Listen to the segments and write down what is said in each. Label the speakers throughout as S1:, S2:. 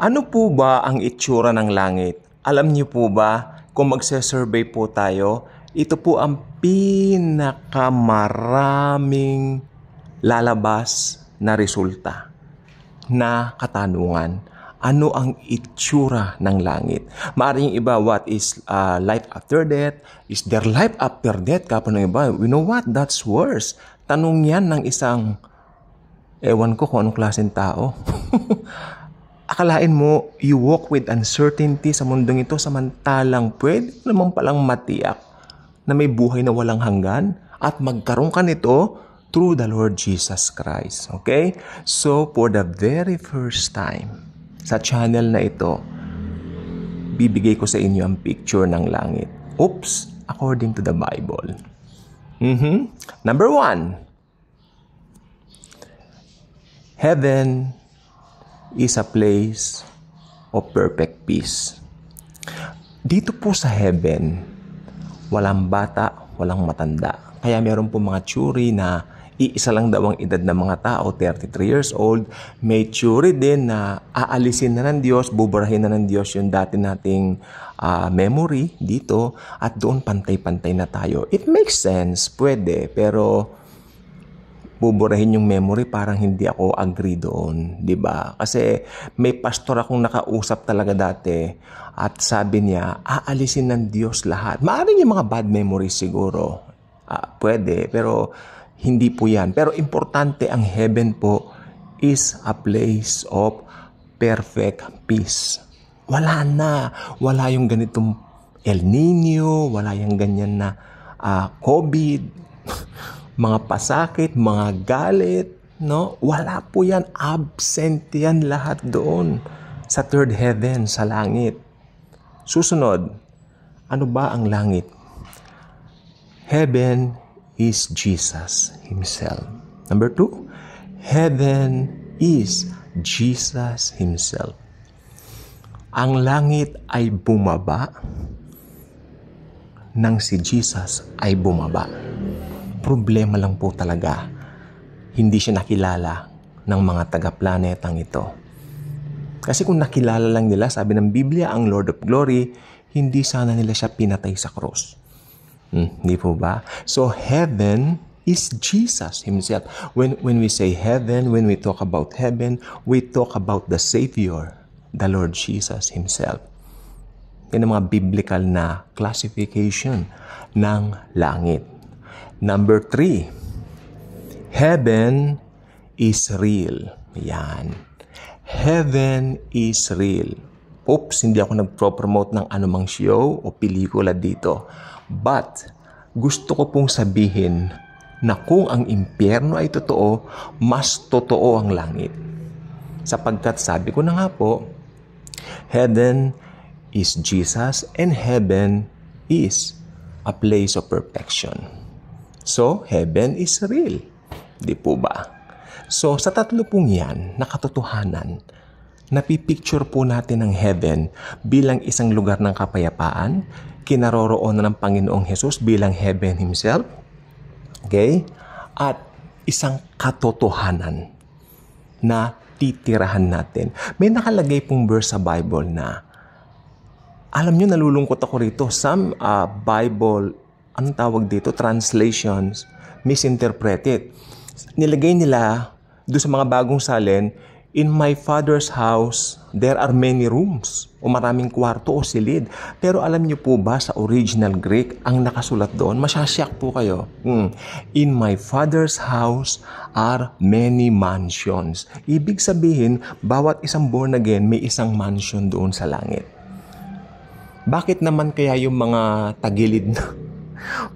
S1: Ano po ba ang itsura ng langit? Alam niyo po ba kung magse-survey po tayo, ito po ang pinakamaraming lalabas na resulta na katanungan. Ano ang itsura ng langit? Maaring iba, what is uh, life after death? Is there life after death? Kapo ng iba, you know what? That's worse. Tanong yan ng isang, ewan ko kung anong klaseng tao. Akalain mo, you walk with uncertainty sa mundong ito samantalang pwede naman palang matiyak na may buhay na walang hanggan at magkaroon ka nito through the Lord Jesus Christ. Okay? So, for the very first time sa channel na ito, bibigay ko sa inyo ang picture ng langit. Oops! According to the Bible. Mm-hmm. Number one, Heaven is a place of perfect peace. Dito po sa heaven, walang bata, walang matanda. Kaya meron po mga tsuri na iisa lang daw ang edad ng mga tao, 33 years old. May tsuri din na aalisin na ng Diyos, buburahin na ng Diyos yung dati nating uh, memory dito at doon pantay-pantay na tayo. It makes sense, pwede, pero buburahin yung memory, parang hindi ako agree doon, 'di ba? Kasi may pastor akong nakausap talaga dati at sabi niya, aalisin ng Diyos lahat. Maaring yung mga bad memories siguro. Ah, pwede, pero hindi po 'yan. Pero importante ang heaven po is a place of perfect peace. Wala na, wala yung ganitong El Nino, wala yung ganyan na uh, COVID, mga pasakit, mga galit, no? Wala po yan. Absent yan lahat doon sa third heaven, sa langit. Susunod, ano ba ang langit? Heaven is Jesus Himself. Number two, heaven is Jesus Himself. Ang langit ay bumaba nang si Jesus ay bumaba problema lang po talaga, hindi siya nakilala ng mga taga-planetang ito. Kasi kung nakilala lang nila, sabi ng Biblia, ang Lord of Glory, hindi sana nila siya pinatay sa cross. Hmm, hindi po ba? So heaven is Jesus himself. When, when we say heaven, when we talk about heaven, we talk about the Savior, the Lord Jesus himself. Yan ang mga biblical na classification ng langit. Number three, heaven is real. Yan. Heaven is real. Oops, hindi ako nag promote ng anumang show o pelikula dito. But, gusto ko pong sabihin na kung ang impyerno ay totoo, mas totoo ang langit. Sapagkat sabi ko na nga po, heaven is Jesus and heaven is a place of perfection. So, heaven is real. Di po ba? So, sa tatlo pong yan, nakatotohanan, napipicture po natin ang heaven bilang isang lugar ng kapayapaan, kinaroroon ng Panginoong Hesus bilang heaven himself, okay? At isang katotohanan na titirahan natin. May nakalagay pong verse sa Bible na alam nyo, nalulungkot ako rito. Some uh, Bible ang tawag dito, translations, misinterpreted. Nilagay nila do sa mga bagong salin, In my father's house, there are many rooms o maraming kwarto o silid. Pero alam niyo po ba sa original Greek, ang nakasulat doon, masyasyak po kayo. Hmm. In my father's house are many mansions. Ibig sabihin, bawat isang born again may isang mansion doon sa langit. Bakit naman kaya yung mga tagilid na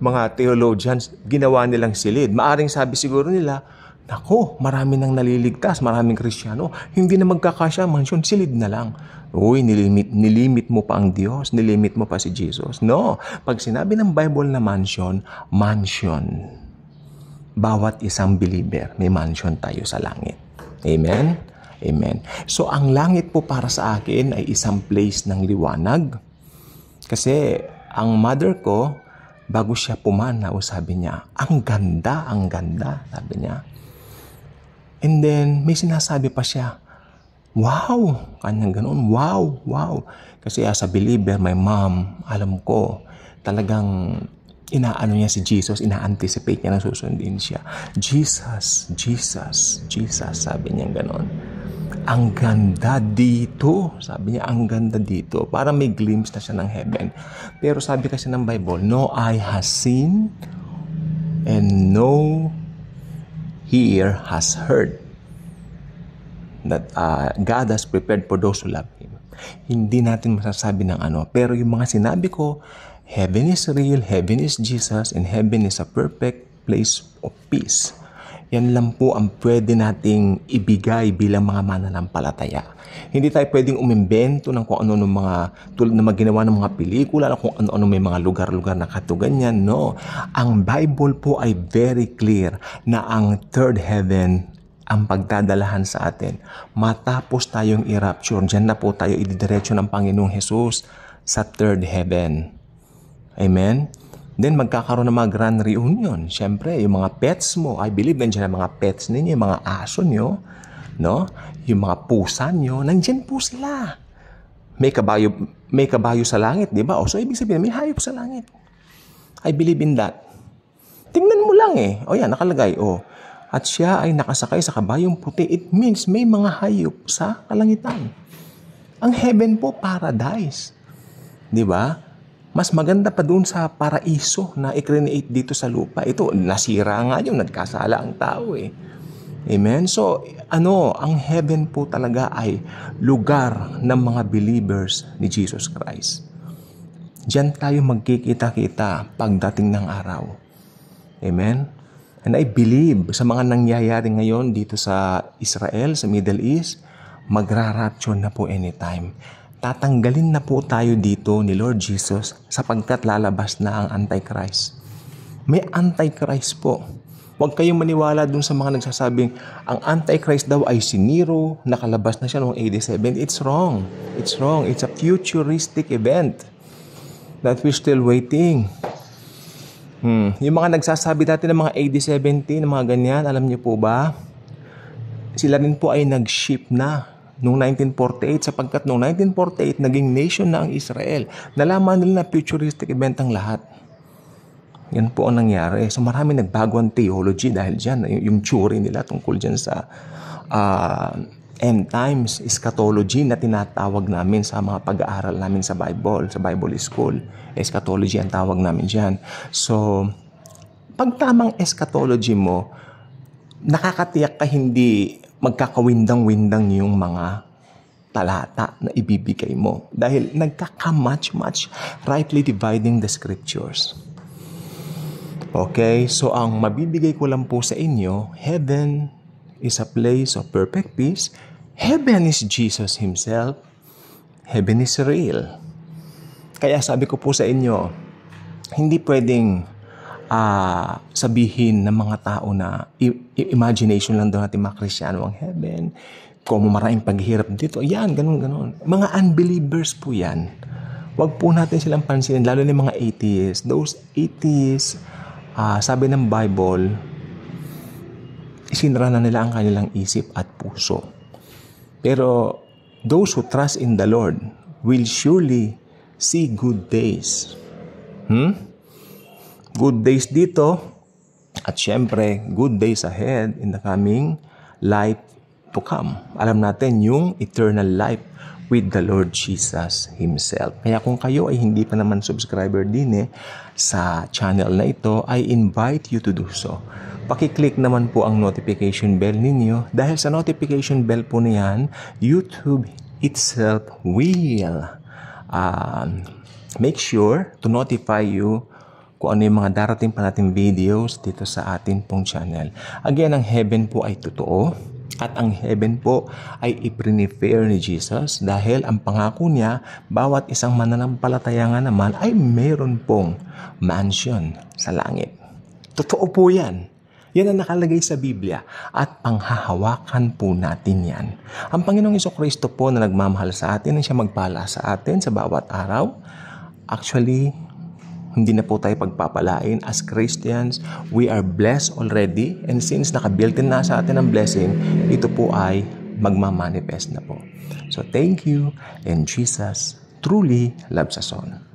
S1: mga theologians, ginawa nilang silid. Maaring sabi siguro nila, Nako, marami nang naliligtas, maraming kristyano. Hindi na magkakasya mansyon, silid na lang. Uy, nilimit, nilimit mo pa ang Diyos, nilimit mo pa si Jesus. No, pag sinabi ng Bible na mansion, mansion. Bawat isang believer, may mansion tayo sa langit. Amen? Amen. So, ang langit po para sa akin ay isang place ng liwanag. Kasi ang mother ko, bago siya pumanaw, sabi niya, ang ganda, ang ganda, sabi niya. And then, may sinasabi pa siya, wow, kanyang ganoon, wow, wow. Kasi as a believer, my mom, alam ko, talagang inaano niya si Jesus, ina-anticipate niya na susundin siya. Jesus, Jesus, Jesus, sabi niya ganoon ang ganda dito. Sabi niya, ang ganda dito. Para may glimpse na siya ng heaven. Pero sabi kasi ng Bible, no eye has seen and no ear has heard that uh, God has prepared for those who love Him. Hindi natin masasabi ng ano. Pero yung mga sinabi ko, heaven is real, heaven is Jesus, and heaven is a perfect place of peace. Yan lang po ang pwede nating ibigay bilang mga mananampalataya. Hindi tayo pwedeng umimbento ng kung ano ng mga tulad na maginawa ng mga pelikula na kung ano-ano may mga lugar-lugar na katuganyan. No, ang Bible po ay very clear na ang third heaven ang pagdadalahan sa atin. Matapos tayong i-rapture, dyan na po tayo ididiretso ng Panginoong Hesus sa third heaven. Amen? Then magkakaroon ng mga grand reunion. Siyempre, yung mga pets mo, I believe nandiyan ang mga pets ninyo, yung mga aso nyo, no? Yung mga pusa nyo, nandiyan po sila. May kabayo, may kabayo sa langit, di ba? O so, ibig sabihin, may hayop sa langit. I believe in that. Tingnan mo lang eh. O yan, nakalagay. O, at siya ay nakasakay sa kabayong puti. It means may mga hayop sa kalangitan. Ang heaven po, paradise. Di ba? mas maganda pa doon sa paraiso na i-create dito sa lupa. Ito, nasira nga yun, nagkasala ang tao eh. Amen? So, ano, ang heaven po talaga ay lugar ng mga believers ni Jesus Christ. Diyan tayo magkikita-kita pagdating ng araw. Amen? And I believe sa mga nangyayari ngayon dito sa Israel, sa Middle East, magraratsyon na po anytime tatanggalin na po tayo dito ni Lord Jesus sapagkat lalabas na ang Antichrist. May Antichrist po. Huwag kayong maniwala dun sa mga nagsasabing ang Antichrist daw ay si Nero, nakalabas na siya noong AD 7. It's wrong. It's wrong. It's a futuristic event that we're still waiting. Hmm. Yung mga nagsasabi dati ng mga AD 17, ng mga ganyan, alam niyo po ba? Sila rin po ay nag-ship na noong 1948 sapagkat noong 1948 naging nation na ang Israel. Nalaman nila na futuristic event ang lahat. Yan po ang nangyari. So marami nagbago ang theology dahil dyan. yung theory nila tungkol dyan sa uh, end times, eschatology na tinatawag namin sa mga pag-aaral namin sa Bible, sa Bible school. Eschatology ang tawag namin dyan. So, pag tamang eschatology mo, nakakatiyak ka hindi magkakawindang-windang yung mga talata na ibibigay mo. Dahil nagkakamatch-match, rightly dividing the scriptures. Okay, so ang mabibigay ko lang po sa inyo, heaven is a place of perfect peace. Heaven is Jesus Himself. Heaven is real. Kaya sabi ko po sa inyo, hindi pwedeng uh, sabihin ng mga tao na imagination lang daw natin mga Kristiyano ang heaven, kung maraming paghihirap dito, yan, ganun, ganun. Mga unbelievers po yan. Huwag po natin silang pansinin, lalo na mga atheists. Those atheists, uh, sabi ng Bible, isinra na nila ang kanilang isip at puso. Pero those who trust in the Lord will surely see good days. Hmm? good days dito at syempre good days ahead in the coming life to come. Alam natin yung eternal life with the Lord Jesus Himself. Kaya kung kayo ay hindi pa naman subscriber din eh, sa channel na ito, I invite you to do so. Pakiclick naman po ang notification bell ninyo dahil sa notification bell po niyan, YouTube itself will uh, make sure to notify you kung ano yung mga darating pa natin videos dito sa atin pong channel. Again, ang heaven po ay totoo at ang heaven po ay iprinifair ni Jesus dahil ang pangako niya, bawat isang mananampalataya nga naman ay mayroon pong mansion sa langit. Totoo po yan. Yan ang nakalagay sa Biblia at panghahawakan po natin yan. Ang Panginoong Iso po na nagmamahal sa atin, ang siya magpala sa atin sa bawat araw, actually, hindi na po tayo pagpapalain. As Christians, we are blessed already. And since nakabuilt na sa atin ang blessing, ito po ay magmamanifest na po. So thank you and Jesus truly loves us all.